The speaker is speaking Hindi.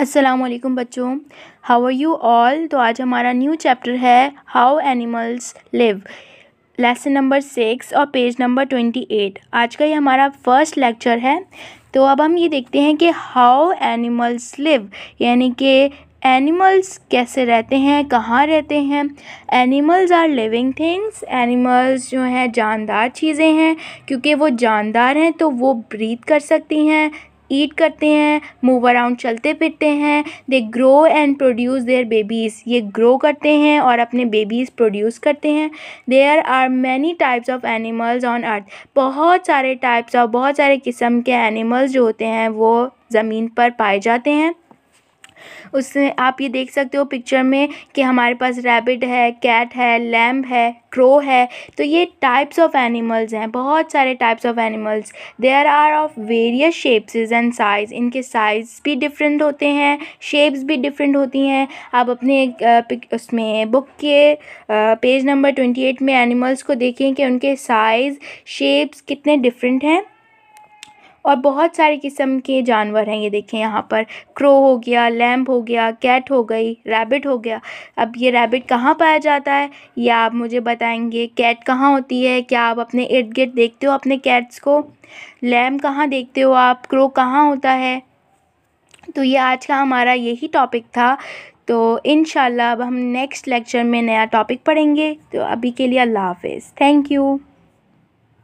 असलम बच्चों हाउ आर यू ऑल तो आज हमारा न्यू चैप्टर है how animals live lesson number six और पेज नंबर ट्वेंटी एट आज का ये हमारा फर्स्ट लेक्चर है तो अब हम ये देखते हैं कि हाउ एनिमल्स लिव यानी कि एनिमल्स कैसे रहते हैं कहाँ रहते हैं animals are living things animals जो हैं जानदार चीज़ें हैं क्योंकि वो जानदार हैं तो वो ब्रीथ कर सकती हैं ईट करते हैं मूव अराउंड चलते फिरते हैं they grow and produce their babies ये ग्रो करते हैं और अपने बेबीज़ प्रोड्यूस करते हैं there are many types of animals on earth बहुत सारे टाइप्स और बहुत सारे किस्म के एनिमल्स जो होते हैं वो ज़मीन पर पाए जाते हैं उससे आप ये देख सकते हो पिक्चर में कि हमारे पास रैबिट है कैट है लैम्ब है क्रो है तो ये टाइप्स ऑफ एनिमल्स हैं बहुत सारे types of animals there are of various shapes and size इनके साइज़ भी डिफरेंट होते हैं शेप्स भी डिफरेंट होती हैं आप अपने उसमें बुक के पेज नंबर ट्वेंटी एट में एनिमल्स को देखें कि उनके साइज़ शेप्स कितने डिफरेंट हैं और बहुत सारे किस्म के जानवर हैं ये देखें यहाँ पर क्रो हो गया लैम्प हो गया कैट हो गई रैबिट हो गया अब ये रैबिट कहाँ पाया जाता है या आप मुझे बताएंगे कैट कहाँ होती है क्या आप अपने इर्द गिर्द देखते हो अपने कैट्स को लैम्प कहाँ देखते हो आप क्रो कहाँ होता है तो ये आज का हमारा यही टॉपिक था तो इन अब हम नेक्स्ट लेक्चर में नया टॉपिक पढ़ेंगे तो अभी के लिए अल्लाह हाफ़ थैंक यू